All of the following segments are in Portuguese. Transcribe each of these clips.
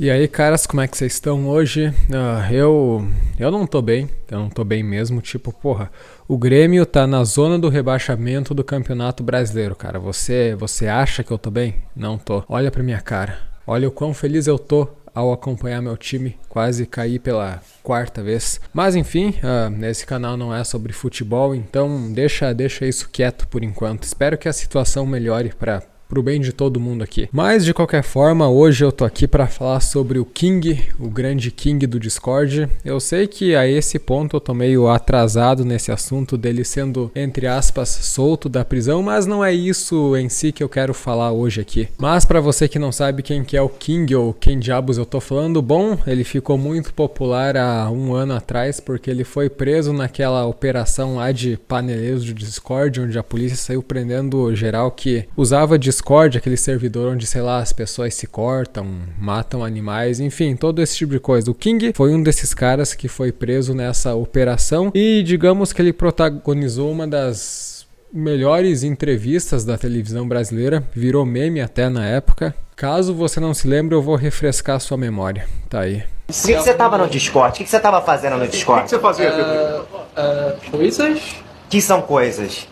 E aí, caras, como é que vocês estão hoje? Ah, eu eu não tô bem, eu não tô bem mesmo, tipo, porra, o Grêmio tá na zona do rebaixamento do Campeonato Brasileiro, cara. Você você acha que eu tô bem? Não tô. Olha pra minha cara. Olha o quão feliz eu tô ao acompanhar meu time quase cair pela quarta vez. Mas enfim, uh, esse canal não é sobre futebol, então deixa deixa isso quieto por enquanto. Espero que a situação melhore para pro bem de todo mundo aqui. Mas de qualquer forma, hoje eu tô aqui para falar sobre o King, o grande King do Discord. Eu sei que a esse ponto eu tô meio atrasado nesse assunto dele sendo entre aspas solto da prisão, mas não é isso em si que eu quero falar hoje aqui. Mas para você que não sabe quem que é o King ou quem diabos eu tô falando, bom, ele ficou muito popular há um ano atrás porque ele foi preso naquela operação lá de paneleiros de Discord, onde a polícia saiu prendendo geral que usava Discord Discord, aquele servidor onde, sei lá, as pessoas se cortam, matam animais, enfim, todo esse tipo de coisa. O King foi um desses caras que foi preso nessa operação e digamos que ele protagonizou uma das melhores entrevistas da televisão brasileira, virou meme até na época. Caso você não se lembre, eu vou refrescar sua memória. Tá aí. O que, que você tava no Discord? O que, que você tava fazendo no Discord? O que, que você fazia, coisas. Uh, uh, coisas? Que são coisas?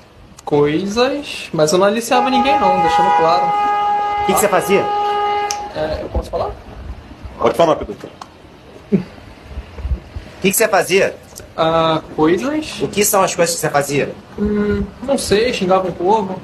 coisas, mas eu não aliciava ninguém não, deixando claro. O que, que você fazia? É, eu posso falar? Pode falar, Pedro. O que, que você fazia? Ah, coisas. O que são as coisas que você fazia? Hum, não sei, xingava um povo.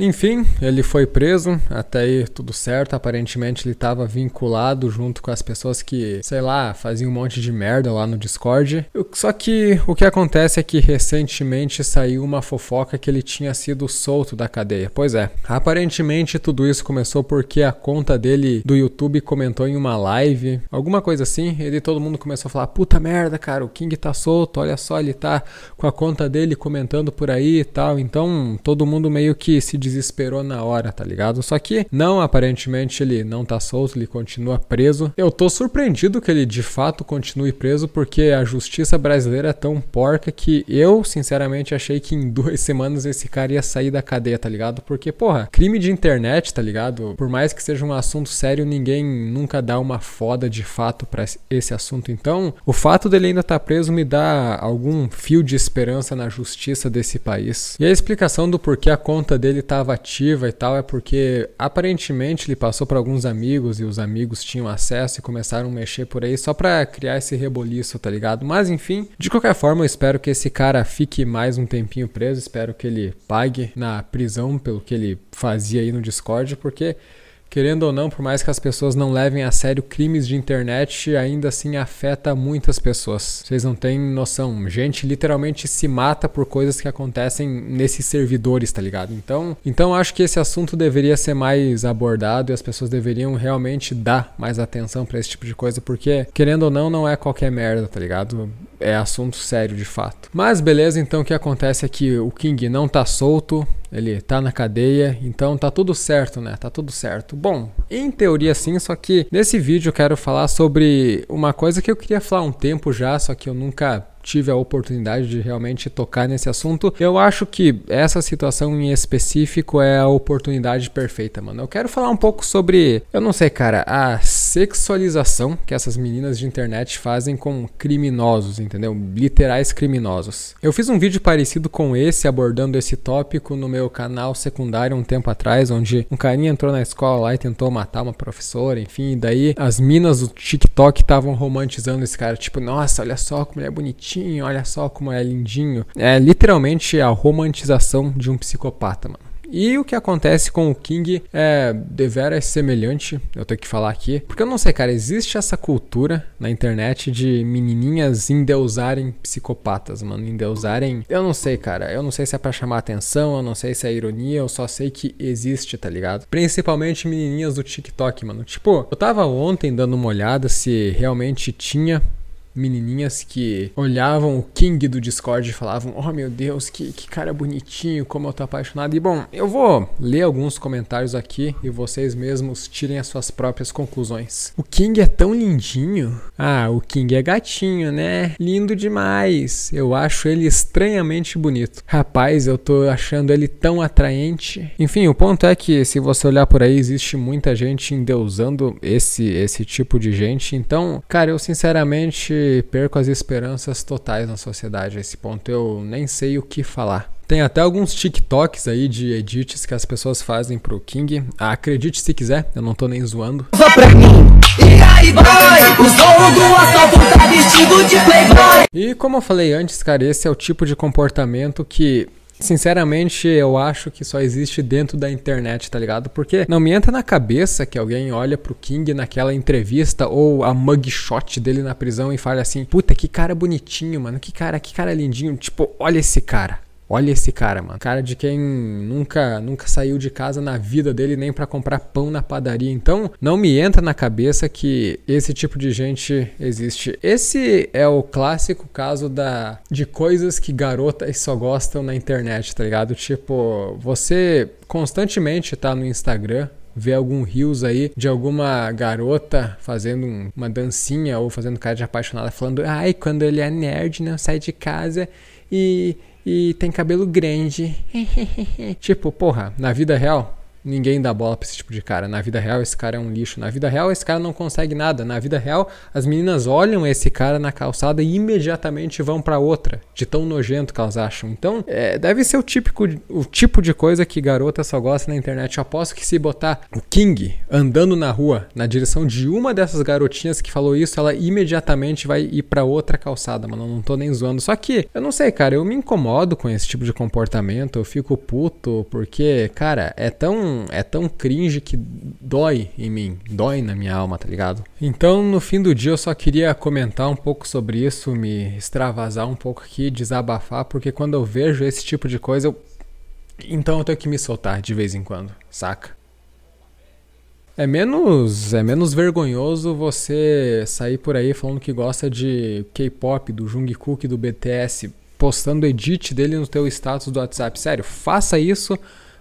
Enfim, ele foi preso, até aí tudo certo. Aparentemente ele estava vinculado junto com as pessoas que, sei lá, faziam um monte de merda lá no Discord. Só que o que acontece é que recentemente saiu uma fofoca que ele tinha sido solto da cadeia. Pois é, aparentemente tudo isso começou porque a conta dele do YouTube comentou em uma live, alguma coisa assim, e todo mundo começou a falar: puta merda, cara, o King tá solto, olha só, ele tá com a conta dele comentando por aí e tal. Então todo mundo meio que se desesperou na hora, tá ligado? Só que não, aparentemente ele não tá solto, ele continua preso. Eu tô surpreendido que ele de fato continue preso porque a justiça brasileira é tão porca que eu, sinceramente, achei que em duas semanas esse cara ia sair da cadeia, tá ligado? Porque, porra, crime de internet, tá ligado? Por mais que seja um assunto sério, ninguém nunca dá uma foda de fato para esse assunto. Então, o fato dele ainda estar tá preso me dá algum fio de esperança na justiça desse país. E a explicação do porquê a conta dele tá estava ativa e tal é porque aparentemente ele passou para alguns amigos e os amigos tinham acesso e começaram a mexer por aí só para criar esse reboliço, tá ligado? Mas enfim, de qualquer forma, eu espero que esse cara fique mais um tempinho preso, espero que ele pague na prisão pelo que ele fazia aí no Discord, porque Querendo ou não, por mais que as pessoas não levem a sério crimes de internet, ainda assim afeta muitas pessoas. Vocês não têm noção. Gente literalmente se mata por coisas que acontecem nesses servidores, tá ligado? Então, então acho que esse assunto deveria ser mais abordado e as pessoas deveriam realmente dar mais atenção para esse tipo de coisa, porque querendo ou não, não é qualquer merda, tá ligado? É assunto sério de fato. Mas beleza, então o que acontece é que o King não tá solto, ele tá na cadeia, então tá tudo certo, né? Tá tudo certo. Bom, em teoria sim, só que nesse vídeo eu quero falar sobre uma coisa que eu queria falar há um tempo já, só que eu nunca tive a oportunidade de realmente tocar nesse assunto. Eu acho que essa situação em específico é a oportunidade perfeita, mano. Eu quero falar um pouco sobre, eu não sei, cara, a sexualização que essas meninas de internet fazem com criminosos, entendeu? Literais criminosos. Eu fiz um vídeo parecido com esse, abordando esse tópico no meu canal secundário um tempo atrás, onde um carinha entrou na escola lá e tentou matar uma professora, enfim, e daí as minas do TikTok estavam romantizando esse cara, tipo, nossa, olha só que mulher é bonitinha bonitinho, olha só como é lindinho. É literalmente a romantização de um psicopata, mano. E o que acontece com o King é deveras semelhante, eu tenho que falar aqui. Porque eu não sei, cara, existe essa cultura na internet de menininhas endeusarem psicopatas, mano. Endeusarem. Eu não sei, cara. Eu não sei se é pra chamar atenção, eu não sei se é ironia, eu só sei que existe, tá ligado? Principalmente menininhas do TikTok, mano. Tipo, eu tava ontem dando uma olhada se realmente tinha menininhas que olhavam o King do Discord e falavam: Oh meu Deus, que, que cara bonitinho, como eu tô apaixonado. E bom, eu vou ler alguns comentários aqui e vocês mesmos tirem as suas próprias conclusões. O King é tão lindinho. Ah, o King é gatinho, né? Lindo demais. Eu acho ele estranhamente bonito. Rapaz, eu tô achando ele tão atraente. Enfim, o ponto é que se você olhar por aí, existe muita gente endeusando esse, esse tipo de gente. Então, cara, eu sinceramente perco as esperanças totais na sociedade. A esse ponto eu nem sei o que falar. Tem até alguns TikToks aí de edits que as pessoas fazem pro King. Ah, acredite se quiser, eu não tô nem zoando. E como eu falei antes, cara, esse é o tipo de comportamento que Sinceramente, eu acho que só existe dentro da internet, tá ligado? Porque não me entra na cabeça que alguém olha pro King naquela entrevista ou a mugshot dele na prisão e fala assim: "Puta, que cara bonitinho, mano. Que cara, que cara lindinho. Tipo, olha esse cara." Olha esse cara, mano. Cara de quem nunca nunca saiu de casa na vida dele nem para comprar pão na padaria. Então, não me entra na cabeça que esse tipo de gente existe. Esse é o clássico caso da de coisas que garotas só gostam na internet, tá ligado? Tipo, você constantemente tá no Instagram ver algum rios aí de alguma garota fazendo uma dancinha ou fazendo cara de apaixonada, falando: ai, quando ele é nerd, não sai de casa e, e tem cabelo grande. tipo, porra, na vida real, Ninguém dá bola pra esse tipo de cara. Na vida real, esse cara é um lixo. Na vida real, esse cara não consegue nada. Na vida real, as meninas olham esse cara na calçada e imediatamente vão para outra, de tão nojento que elas acham. Então, é, deve ser o típico, o tipo de coisa que garota só gosta na internet. Eu aposto que se botar o King andando na rua na direção de uma dessas garotinhas que falou isso, ela imediatamente vai ir para outra calçada, mano. Eu não tô nem zoando. Só que, eu não sei, cara, eu me incomodo com esse tipo de comportamento. Eu fico puto porque, cara, é tão é tão cringe que dói em mim, dói na minha alma, tá ligado? Então, no fim do dia, eu só queria comentar um pouco sobre isso, me extravasar um pouco aqui, desabafar, porque quando eu vejo esse tipo de coisa, eu. Então eu tenho que me soltar de vez em quando, saca? É menos, é menos vergonhoso você sair por aí falando que gosta de K-pop, do Jungkook, do BTS, postando edit dele no teu status do WhatsApp. Sério, faça isso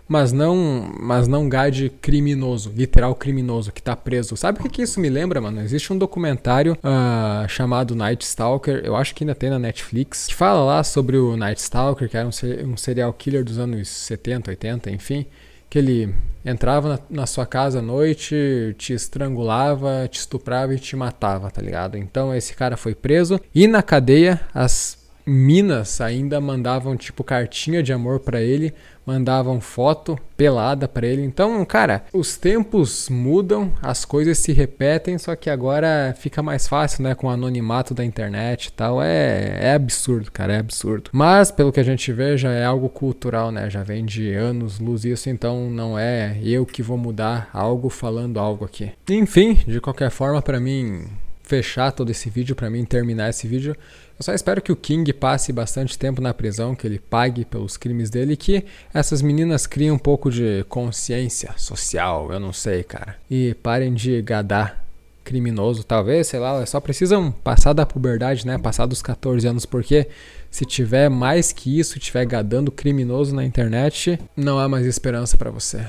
mas não mas não gade criminoso, literal criminoso que tá preso. Sabe o que, que isso me lembra, mano? Existe um documentário uh, chamado Night Stalker, eu acho que ainda tem na Netflix, que fala lá sobre o Night Stalker, que era um, um serial killer dos anos 70, 80, enfim que ele entrava na, na, sua casa à noite, te estrangulava, te estuprava e te matava, tá ligado? Então esse cara foi preso e na cadeia as Minas ainda mandavam tipo cartinha de amor para ele, mandavam foto pelada para ele. Então, cara, os tempos mudam, as coisas se repetem, só que agora fica mais fácil, né, com o anonimato da internet e tal. É, é absurdo, cara, é absurdo. Mas pelo que a gente vê, já é algo cultural, né? Já vem de anos luz isso, então não é eu que vou mudar algo falando algo aqui. Enfim, de qualquer forma, para mim fechar todo esse vídeo, para mim terminar esse vídeo, eu só espero que o King passe bastante tempo na prisão, que ele pague pelos crimes dele e que essas meninas criem um pouco de consciência social, eu não sei, cara. E parem de gadar criminoso, talvez, sei lá, elas só precisam passar da puberdade, né? Passar dos 14 anos, porque se tiver mais que isso, tiver gadando criminoso na internet, não há mais esperança para você.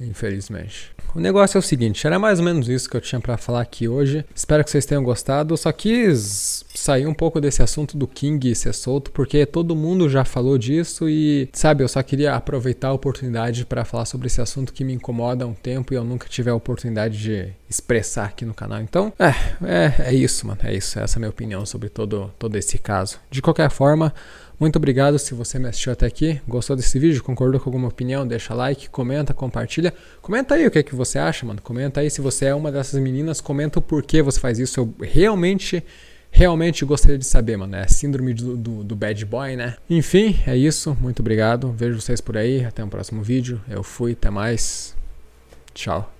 Infelizmente. O negócio é o seguinte, era mais ou menos isso que eu tinha para falar aqui hoje. Espero que vocês tenham gostado. Eu só quis sair um pouco desse assunto do King ser solto, porque todo mundo já falou disso e, sabe, eu só queria aproveitar a oportunidade para falar sobre esse assunto que me incomoda há um tempo e eu nunca tive a oportunidade de expressar aqui no canal. Então, é, é, é isso, mano, é isso. Essa é a minha opinião sobre todo, todo esse caso. De qualquer forma, muito obrigado se você me assistiu até aqui. Gostou desse vídeo? Concordou com alguma opinião? Deixa like, comenta, compartilha. Comenta aí o que é que você acha, mano. Comenta aí se você é uma dessas meninas, comenta o porquê você faz isso. Eu realmente realmente gostaria de saber, mano. É síndrome do, do, do bad boy, né? Enfim, é isso. Muito obrigado. Vejo vocês por aí. Até o um próximo vídeo. Eu fui. Até mais. Tchau.